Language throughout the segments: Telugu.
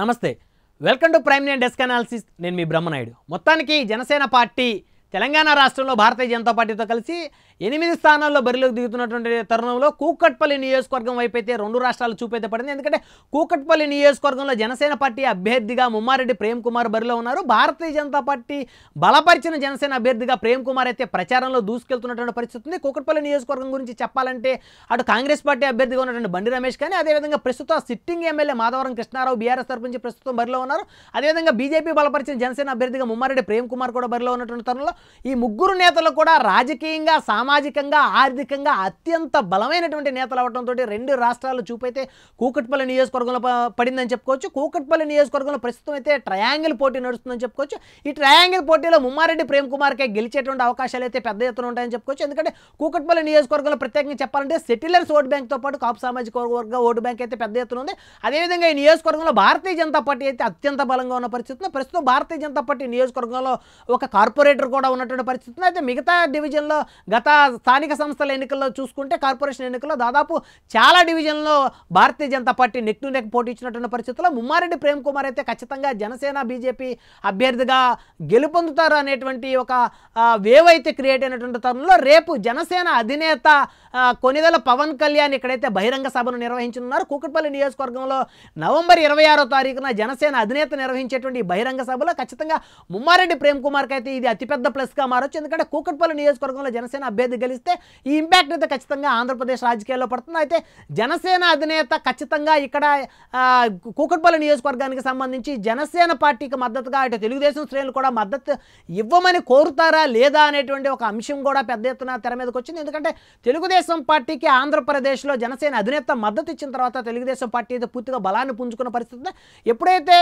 నమస్తే వెల్కమ్ టు ప్రైమ్ నేను డెస్క్ అనాలిసిస్ నేను మీ బ్రహ్మనాయుడు మొత్తానికి జనసేన పార్టీ తెలంగాణ రాష్ట్రంలో భారతీయ జనతా పార్టీతో కలిసి ఎనిమిది స్థానాల్లో బరిలోకి దిగుతున్నటువంటి తరుణంలో కూకట్పల్లి నియోజకవర్గం వైపు అయితే రెండు రాష్ట్రాలు చూపేత పడింది ఎందుకంటే కూకట్పల్లి నియోజకవర్గంలో జనసేన పార్టీ అభ్యర్థిగా ముమ్మారెడ్డి ప్రేమ్ కుమార్ బరిలో ఉన్నారు భారతీయ జనతా పార్టీ బలపరిచిన జనసేన అభ్యర్థిగా ప్రేమ్ కుమార్ అయితే ప్రచారంలో దూసుకెళ్తున్నటువంటి పరిస్థితి ఉంది కూకట్పల్లి నియోజకవర్గం గురించి చెప్పాలంటే అటు కాంగ్రెస్ పార్టీ అభ్యర్థిగా ఉన్నటువంటి బండి రమేష్ కానీ అదేవిధంగా ప్రస్తుతం sitting MLA Madhavaram Krishnarao BRS తరపు నుంచి ప్రస్తుతం బరిలో ఉన్నారు అదేవిధంగా బీజేపీ బలపరిచిన జనసేన అభ్యర్థిగా ముమ్మారెడ్డి ప్రేమ్ కుమార్ కూడా బరిలో ఉన్నటువంటి తరుణంలో ఈ ముగ్గురు నేతలు కూడా రాజకీయంగా సామాజికంగా ఆర్థికంగా అత్యంత బలమైనటువంటి నేతలు అవడంతో రెండు రాష్ట్రాలు చూపైతే కూకట్పల్లి నియోజకవర్గంలో పడిందని చెప్పుకోవచ్చు కూకట్పల్లి నియోజకవర్గంలో ప్రస్తుతం అయితే ట్రయాంగిల్ పోటీ నడుస్తుందని చెప్పుకోవచ్చు ఈ ట్రయాంగిల్ పోటీలో ముమ్మారెడ్డి ప్రేమ్ కుమార్కే గెలిచేటువంటి అవకాశాలు అయితే పెద్ద ఎత్తున ఉంటాయని చెప్పుకోవచ్చు ఎందుకంటే కూకట్పల్లి నియోజకవర్గంలో ప్రత్యేకంగా చెప్పాలంటే సెటిలర్స్ ఓటు బ్యాంక్తో పాటు కాపు సామాజిక వర్గ ఓటు బ్యాంక్ అయితే పెద్ద ఎత్తున ఉంది అదేవిధంగా ఈ నియోజకవర్గంలో భారతీయ జనతా పార్టీ అయితే అత్యంత బలంగా ఉన్న పరిస్థితిలో ప్రస్తుతం భారతీయ జనతా పార్టీ నియోజకవర్గంలో ఒక కార్పొరేటర్ కూడా ఉన్నటువంటి పరిస్థితి అయితే మిగతా డివిజన్లో గత స్థానిక సంస్థల ఎన్నికల్లో చూసుకుంటే కార్పొరేషన్ ఎన్నికల్లో దాదాపు చాలా డివిజన్లో Bharatiya Janata party neck to neck పోటీ ఇచ్చినటువంటి పరిస్థితుల్లో ముమ్మారెడ్డి ప్రేమ్ కుమార్ అయితే ఖచ్చితంగా జనసేన బీజేపీ అభ్యర్థిగా గెలుపొందుతారు అనేటువంటి ఒక వేవ్ అయితే క్రియేట్ అయినటువంటి తరుణంలో రేపు జనసేన అధినేత కొనిదల పవన్ కళ్యాణ్ ఇక్కడైతే బహిరంగ సభను నిర్వహించనున్నారు కూకట్పల్లి నియోజకవర్గంలో నవంబర్ ఇరవై ఆరో తారీఖున జనసేన అధినేత నిర్వహించేటువంటి బహిరంగ సభలో ఖచ్చితంగా ముమ్మారెడ్డి ప్రేమ్ కుమార్కి అయితే ఇది అతిపెద్ద ప్లస్ గా మారొచ్చు ఎందుకంటే కూకట్పల్లి నియోజకవర్గంలో జనసేన అభ్యర్థి గెలిస్తే ఈ ఇంపాక్ట్ అయితే ఖచ్చితంగా ఆంధ్రప్రదేశ్ రాజకీయాల్లో పడుతుంది అయితే జనసేన అధినేత ఖచ్చితంగా ఇక్కడ కూకట్పల్లి నియోజకవర్గానికి సంబంధించి జనసేన పార్టీకి మద్దతుగా అటు తెలుగుదేశం శ్రేణులు కూడా మద్దతు ఇవ్వమని కోరుతారా లేదా అనేటువంటి ఒక అంశం కూడా పెద్ద ఎత్తున తెర మీదకి వచ్చింది ఎందుకంటే తెలుగుదేశం పార్టీకి ఆంధ్రప్రదేశ్లో జనసేన అధినేత మద్దతు ఇచ్చిన తర్వాత తెలుగుదేశం పార్టీ అయితే పూర్తిగా బలాన్ని పుంజుకున్న పరిస్థితి ఎప్పుడైతే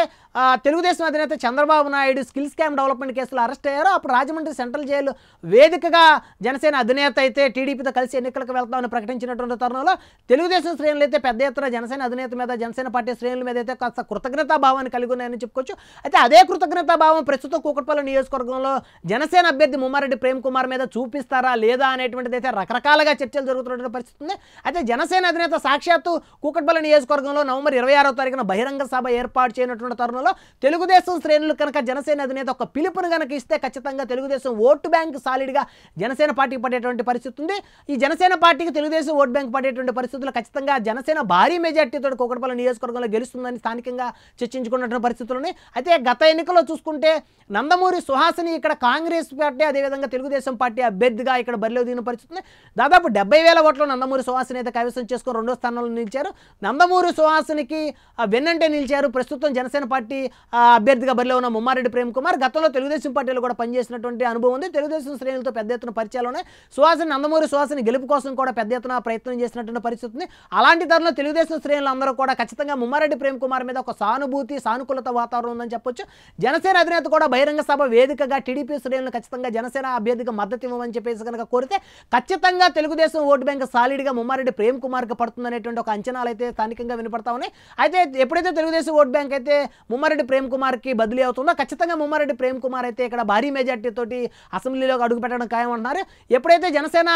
తెలుగుదేశం అధినేత Chandrababu Naidu skill scam development కేసులో అరెస్ట్ అయ్యారో అప్పుడు రాజమండ్రి ముఖ్యమంత్రి సెంట్రల్ జైలు వేదికగా జనసేన అధినేత అయితే టీడీపీతో కలిసి ఎన్నికలకు వెళ్తామని ప్రకటించినటువంటి తరుణంలో తెలుగుదేశం శ్రేణులు అయితే పెద్ద ఎత్తున జనసేన అధినేత మీద జనసేన పార్టీ శ్రేణుల మీద అయితే కాస్త కృతజ్ఞతాభావాన్ని కలిగి ఉన్నాయని చెప్పుకోవచ్చు అయితే అదే కృతజ్ఞతాభావం ప్రస్తుతం కూకట్పల్లి నియోజకవర్గంలో జనసేన అభ్యర్థి ముమ్మారెడ్డి ప్రేమ్ కుమార్ మీద చూపిస్తారా లేదా అనేటువంటిది అయితే రకరకాలుగా చర్చలు జరుగుతున్నటువంటి పరిస్థితి ఉంది అయితే జనసేన అధినేత సాక్షాత్తు కూకట్పల్లి నియోజకవర్గంలో నవంబర్ ఇరవై ఆరో తారీఖున బహిరంగ సభ ఏర్పాటు చేయనటువంటి తరుణంలో తెలుగుదేశం శ్రేణులు కనుక జనసేన అధినేత ఒక పిలుపును కనుక ఇస్తే ఖచ్చితంగా తెలుగు తెలుగుదేశం ఓటు బ్యాంక్ సాలిడ్గా జనసేన పార్టీకి పడేటువంటి పరిస్థితి ఉంది ఈ జనసేన పార్టీకి తెలుగుదేశం ఓటు బ్యాంక్ పడేటువంటి పరిస్థితులు ఖచ్చితంగా జనసేన భారీ మెజార్టీతో కోకటపల్లి నియోజకవర్గంలో గెలుస్తుందని స్థానికంగా చర్చించుకున్నటువంటి పరిస్థితులని అయితే గత ఎన్నికల్లో చూసుకుంటే నందమూరి సుహాసిని ఇక్కడ కాంగ్రెస్ పార్టీ అదేవిధంగా తెలుగుదేశం పార్టీ అభ్యర్థిగా ఇక్కడ బరిలో దిగిన పరిస్థితి దాదాపు డెబ్బై వేల ఓట్లు నందమూరి సుహాసిని అయితే కైవసం చేసుకుని రెండో స్థానంలో నిలిచారు నందమూరి సుహాసినికి వెన్నంటే నిలిచారు ప్రస్తుతం జనసేన పార్టీ అభ్యర్థిగా బరిలో ఉన్న ముమ్మారెడ్డి ప్రేమ్ కుమార్ గతంలో తెలుగుదేశం పార్టీలో కూడా పనిచేసినటువంటి రెడ్డి అనుభవం ఉంది తెలుగుదేశం శ్రేణులతో పెద్ద ఎత్తున పరిచయాలు ఉన్నాయి సుహాసని నందమూరి సుహాసిని గెలుపు కోసం కూడా పెద్ద ఎత్తున ప్రయత్నం చేసినటువంటి పరిస్థితి ఉంది అలాంటి తరుణంలో తెలుగుదేశం శ్రేణులు అందరూ కూడా ఖచ్చితంగా ముమ్మారెడ్డి ప్రేమ్ కుమార్ మీద ఒక సానుభూతి సానుకూలత వాతావరణం ఉందని చెప్పొచ్చు జనసేన అధినేత కూడా బహిరంగ సభ వేదికగా టీడీపీ శ్రేణులు ఖచ్చితంగా జనసేన అభ్యర్థికి మద్దతు ఇవ్వమని చెప్పేసి కనుక కోరితే ఖచ్చితంగా తెలుగుదేశం ఓటు బ్యాంక్ సాలిడ్గా ముమ్మారెడ్డి ప్రేమ్ కుమార్కి పడుతుందనేటువంటి ఒక అంచనాలు అయితే స్థానికంగా వినపడతా ఉన్నాయి అయితే ఎప్పుడైతే తెలుగుదేశం ఓటు బ్యాంక్ అయితే ముమ్మారెడ్డి ప్రేమ్ కుమార్కి బదిలీ అవుతుందో ఖచ్చితంగా ముమ్మారెడ్డి ప్రేమ్ కుమార్ అయితే ఇక్కడ భారీ మెజార్టీతో తోటి అసెంబ్లీలోకి అడుగుపెట్టడం ఖాయమంటున్నారు ఎప్పుడైతే జనసేన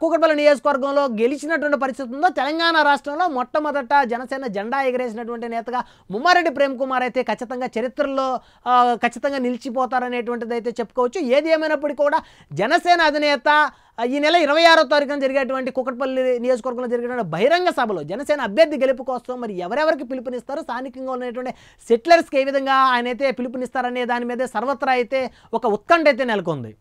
కూకట్పల్లి నియోజకవర్గంలో గెలిచినటువంటి పరిస్థితి ఉందో తెలంగాణ రాష్ట్రంలో మొట్టమొదట జనసేన జెండా ఎగరేసినటువంటి నేతగా ముమ్మారెడ్డి ప్రేమ్ కుమార్ అయితే ఖచ్చితంగా చరిత్రలో ఖచ్చితంగా నిలిచిపోతారనేటువంటిది అయితే చెప్పుకోవచ్చు ఏది ఏమైనప్పటికీ కూడా జనసేన అధినేత ఈ నెల ఇరవై ఆరో తారీఖున జరిగేటువంటి కుకట్పల్లి నియోజకవర్గంలో జరిగిన బహిరంగ సభలో జనసేన అభ్యర్థి గెలుపు కోసం మరి ఎవరెవరికి పిలుపునిస్తారు స్థానికంగా ఉన్నటువంటి సెటిలర్స్కి ఏ విధంగా ఆయన అయితే పిలుపునిస్తారనే దాని మీద సర్వత్రా అయితే ఒక ఉత్కంఠ అయితే నెలకొంది